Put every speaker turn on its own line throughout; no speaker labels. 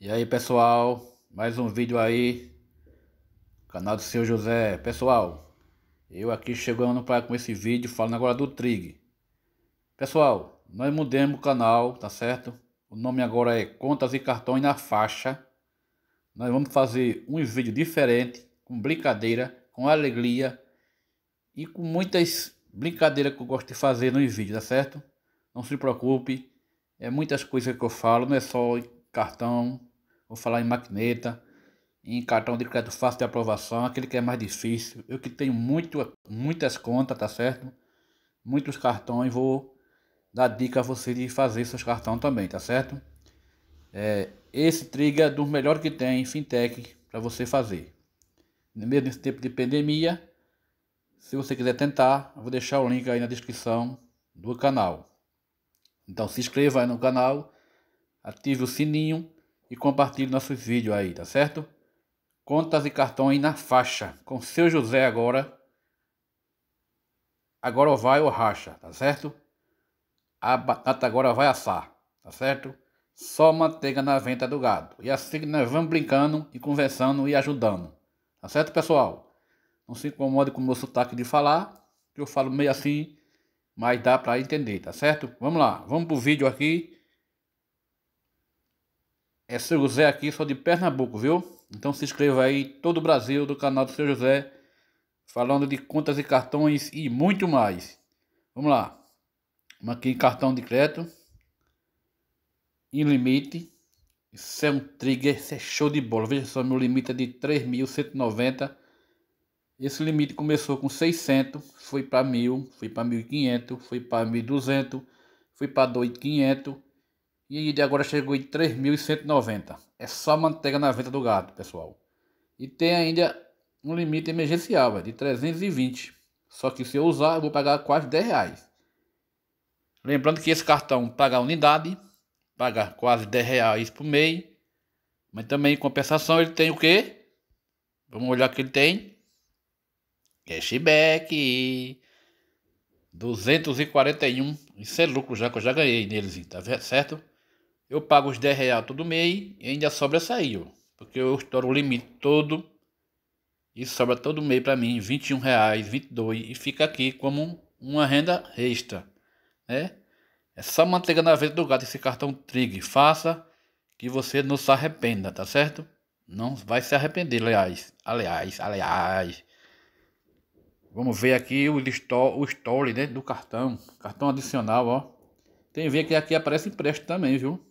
E aí pessoal, mais um vídeo aí, canal do seu José. Pessoal, eu aqui chegando pra, com esse vídeo falando agora do Trig. Pessoal, nós mudamos o canal, tá certo? O nome agora é Contas e Cartões na Faixa. Nós vamos fazer um vídeo diferente, com brincadeira, com alegria e com muitas brincadeiras que eu gosto de fazer nos vídeos, tá certo? Não se preocupe, é muitas coisas que eu falo, não é só cartão, vou falar em maquineta, em cartão de crédito fácil de aprovação, aquele que é mais difícil. Eu que tenho muito, muitas contas, tá certo? Muitos cartões, vou dar dica a você de fazer seus cartões também, tá certo? É, esse trigger é dos melhores que tem fintech para você fazer. Mesmo nesse tempo de pandemia, se você quiser tentar, eu vou deixar o link aí na descrição do canal. Então se inscreva aí no canal, ative o sininho e compartilhe nossos vídeos aí, tá certo? Contas e cartões na faixa, com seu José agora. Agora vai ou racha, tá certo? A batata agora vai assar, tá certo? Só manteiga na venta do gado. E assim nós vamos brincando e conversando e ajudando. Tá certo, pessoal? Não se incomode com o meu sotaque de falar, que eu falo meio assim, mas dá para entender, tá certo? Vamos lá, vamos pro vídeo aqui é seu José aqui, só de Pernambuco, viu? Então se inscreva aí, todo o Brasil, do canal do seu José, falando de contas e cartões e muito mais. Vamos lá. Vamos aqui em cartão de crédito. Em limite. Isso é um trigger, isso é show de bola. Veja só, meu limite é de 3.190. Esse limite começou com 600, foi para 1.000, foi para 1.500, foi para 1.200, foi para 2.500 e agora chegou em 3.190. É só manteiga na venda do gado, pessoal. E tem ainda um limite emergencial, véio, de 320. Só que se eu usar, eu vou pagar quase 10 reais. Lembrando que esse cartão paga unidade, paga quase 10 reais por mês. Mas também em compensação ele tem o quê? Vamos olhar o que ele tem. Cashback. 241. Isso é lucro já que eu já ganhei neles, tá certo? Eu pago os 10 reais todo mês e ainda sobra sair, porque eu estouro o limite todo e sobra todo mês para mim 21 reais, 22 e fica aqui como uma renda extra, né? É só manteiga na vez do gato esse cartão Trig. Faça que você não se arrependa, tá certo? Não vai se arrepender, aliás. Aliás, aliás. Vamos ver aqui o, o story né, do cartão. Cartão adicional, ó. Tem ver que aqui aparece empréstimo também, viu?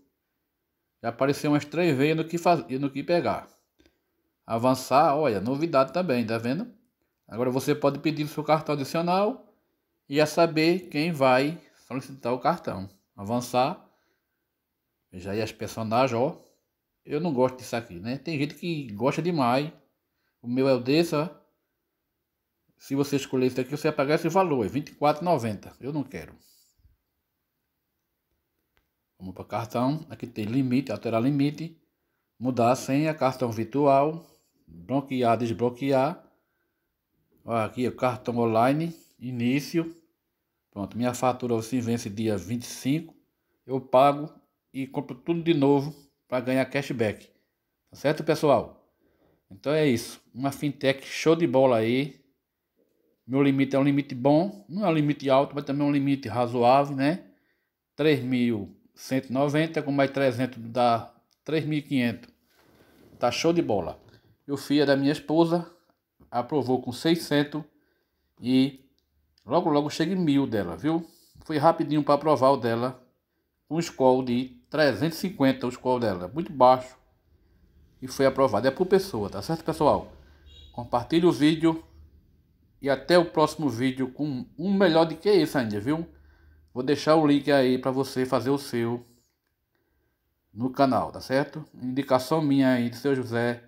Já apareceu umas três vezes no que, faz... no que pegar. Avançar, olha, novidade também, tá vendo? Agora você pode pedir o seu cartão adicional e a saber quem vai solicitar o cartão. Avançar. Veja aí as personagens, ó. Eu não gosto disso aqui, né? Tem gente que gosta demais. O meu é o desse, ó. Se você escolher esse aqui, você vai pagar esse valor, é R$24,90. Eu não quero. Vamos para cartão. Aqui tem limite, alterar limite. Mudar a senha, cartão virtual. Bloquear, desbloquear. Aqui o cartão online, início. Pronto, minha fatura se vence dia 25. Eu pago e compro tudo de novo para ganhar cashback. Tá certo, pessoal? Então é isso. Uma fintech show de bola aí. Meu limite é um limite bom, não é um limite alto, mas também é um limite razoável, né? 3 mil 190 com mais 300 dá 3.500. Tá show de bola. E o FIA da minha esposa aprovou com 600 e logo logo chega em mil dela, viu? Foi rapidinho para aprovar o dela. Um score de 350 o score dela, muito baixo. E foi aprovado. É por pessoa, tá certo, pessoal? Compartilhe o vídeo e até o próximo vídeo com um melhor do que esse ainda, viu? Vou deixar o link aí para você fazer o seu no canal, tá certo? Indicação minha aí do seu José.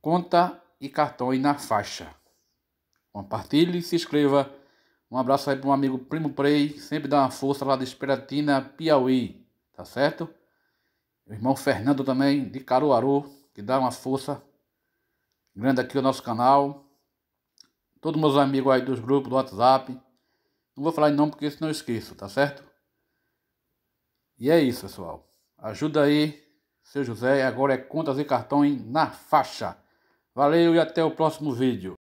Conta e cartões na faixa. Compartilhe e se inscreva. Um abraço aí para um amigo Primo Prey. Sempre dá uma força lá de Esperatina, Piauí. Tá certo? O irmão Fernando também, de Caruaru, que dá uma força grande aqui o nosso canal. Todos meus amigos aí dos grupos do WhatsApp. Não vou falar em nome porque senão eu esqueço, tá certo? E é isso, pessoal. Ajuda aí, seu José. Agora é contas e cartões na faixa. Valeu e até o próximo vídeo.